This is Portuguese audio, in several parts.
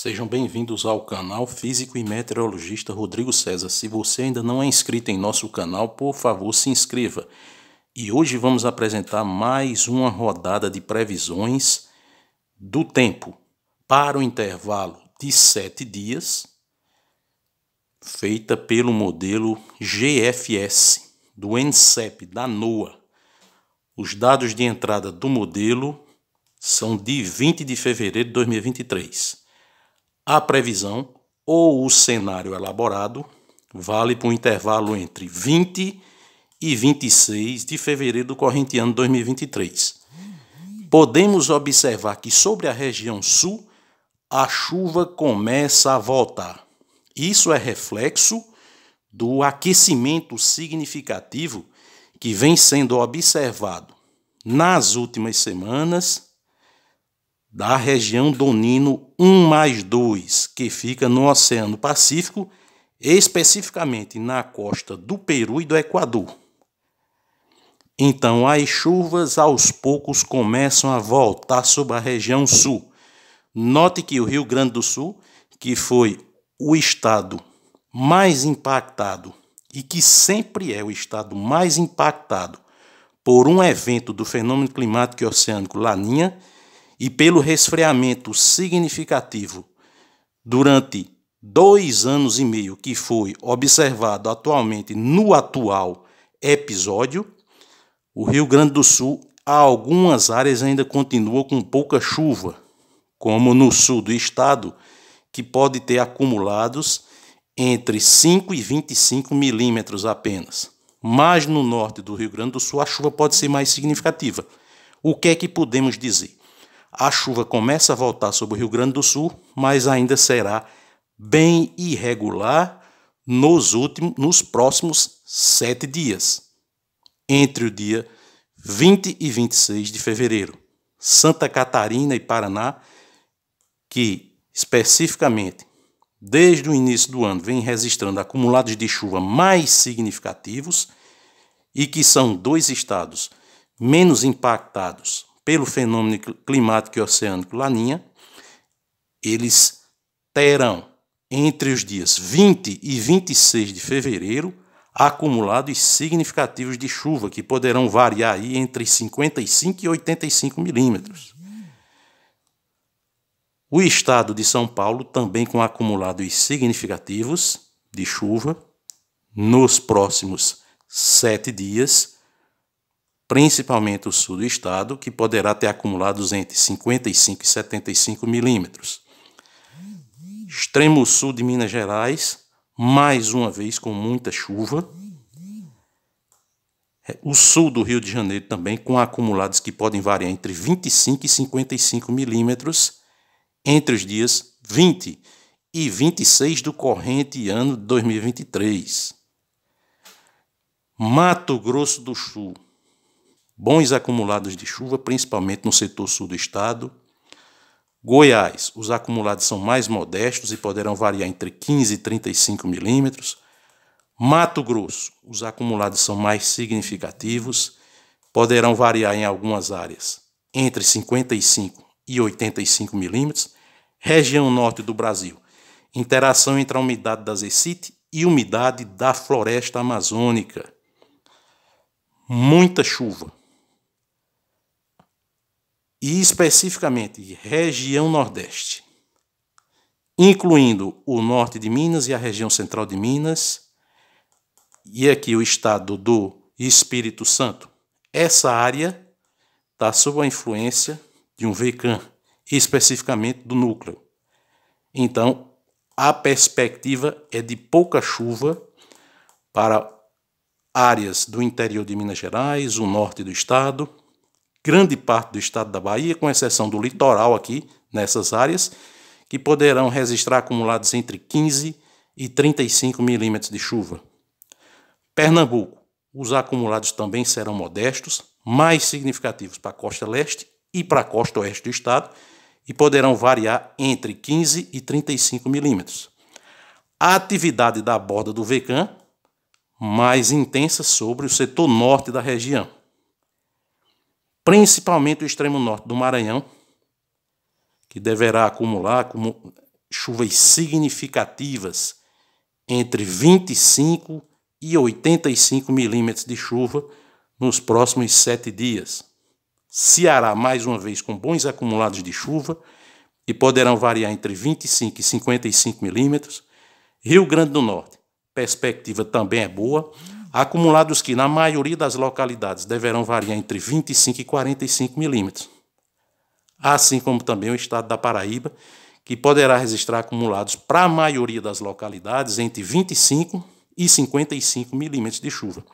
Sejam bem-vindos ao canal Físico e Meteorologista Rodrigo César. Se você ainda não é inscrito em nosso canal, por favor, se inscreva. E hoje vamos apresentar mais uma rodada de previsões do tempo para o intervalo de sete dias, feita pelo modelo GFS do ENCEP, da NOAA. Os dados de entrada do modelo são de 20 de fevereiro de 2023. A previsão ou o cenário elaborado vale para o um intervalo entre 20 e 26 de fevereiro do corrente ano 2023. Podemos observar que sobre a região sul a chuva começa a voltar. Isso é reflexo do aquecimento significativo que vem sendo observado nas últimas semanas da região do Nino 1 mais 2, que fica no Oceano Pacífico, especificamente na costa do Peru e do Equador. Então as chuvas aos poucos começam a voltar sobre a região sul. Note que o Rio Grande do Sul, que foi o estado mais impactado e que sempre é o estado mais impactado por um evento do fenômeno climático e oceânico Laninha, e pelo resfriamento significativo durante dois anos e meio que foi observado atualmente no atual episódio, o Rio Grande do Sul, algumas áreas ainda continuam com pouca chuva, como no sul do estado, que pode ter acumulados entre 5 e 25 milímetros apenas. Mas no norte do Rio Grande do Sul a chuva pode ser mais significativa. O que é que podemos dizer? A chuva começa a voltar sobre o Rio Grande do Sul, mas ainda será bem irregular nos, últimos, nos próximos sete dias, entre o dia 20 e 26 de fevereiro. Santa Catarina e Paraná, que especificamente desde o início do ano vem registrando acumulados de chuva mais significativos e que são dois estados menos impactados pelo fenômeno climático e oceânico Laninha, eles terão entre os dias 20 e 26 de fevereiro acumulados significativos de chuva que poderão variar aí entre 55 e 85 milímetros. O estado de São Paulo também com acumulados significativos de chuva nos próximos sete dias principalmente o sul do estado, que poderá ter acumulados entre 55 e 75 milímetros. Extremo sul de Minas Gerais, mais uma vez com muita chuva. É, o sul do Rio de Janeiro também, com acumulados que podem variar entre 25 e 55 milímetros entre os dias 20 e 26 do corrente ano de 2023. Mato Grosso do Sul, bons acumulados de chuva, principalmente no setor sul do estado. Goiás, os acumulados são mais modestos e poderão variar entre 15 e 35 milímetros. Mato Grosso, os acumulados são mais significativos, poderão variar em algumas áreas entre 55 e 85 milímetros. Região norte do Brasil, interação entre a umidade da zecite e umidade da floresta amazônica. Muita chuva, e especificamente região Nordeste, incluindo o norte de Minas e a região central de Minas, e aqui o estado do Espírito Santo. Essa área está sob a influência de um VECAM, especificamente do núcleo. Então, a perspectiva é de pouca chuva para áreas do interior de Minas Gerais, o norte do estado, grande parte do estado da Bahia, com exceção do litoral aqui, nessas áreas, que poderão registrar acumulados entre 15 e 35 milímetros de chuva. Pernambuco, os acumulados também serão modestos, mais significativos para a costa leste e para a costa oeste do estado, e poderão variar entre 15 e 35 milímetros. A atividade da borda do Vecan mais intensa sobre o setor norte da região principalmente o extremo norte do Maranhão, que deverá acumular como chuvas significativas entre 25 e 85 milímetros de chuva nos próximos sete dias. Ceará, mais uma vez, com bons acumulados de chuva, e poderão variar entre 25 e 55 milímetros. Rio Grande do Norte, perspectiva também é boa acumulados que, na maioria das localidades, deverão variar entre 25 e 45 milímetros, assim como também o estado da Paraíba, que poderá registrar acumulados para a maioria das localidades entre 25 e 55 milímetros de chuva.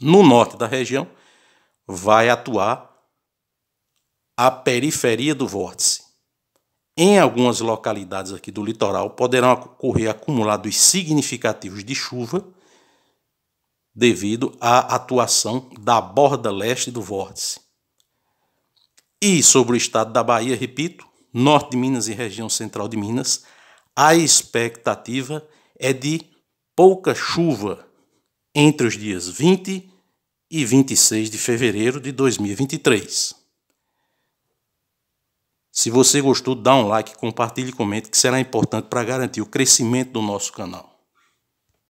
No norte da região, vai atuar a periferia do vórtice. Em algumas localidades aqui do litoral, poderão ocorrer acumulados significativos de chuva devido à atuação da borda leste do vórtice. E sobre o estado da Bahia, repito, norte de Minas e região central de Minas, a expectativa é de pouca chuva entre os dias 20 e 26 de fevereiro de 2023. Se você gostou, dá um like, compartilhe e comente, que será importante para garantir o crescimento do nosso canal.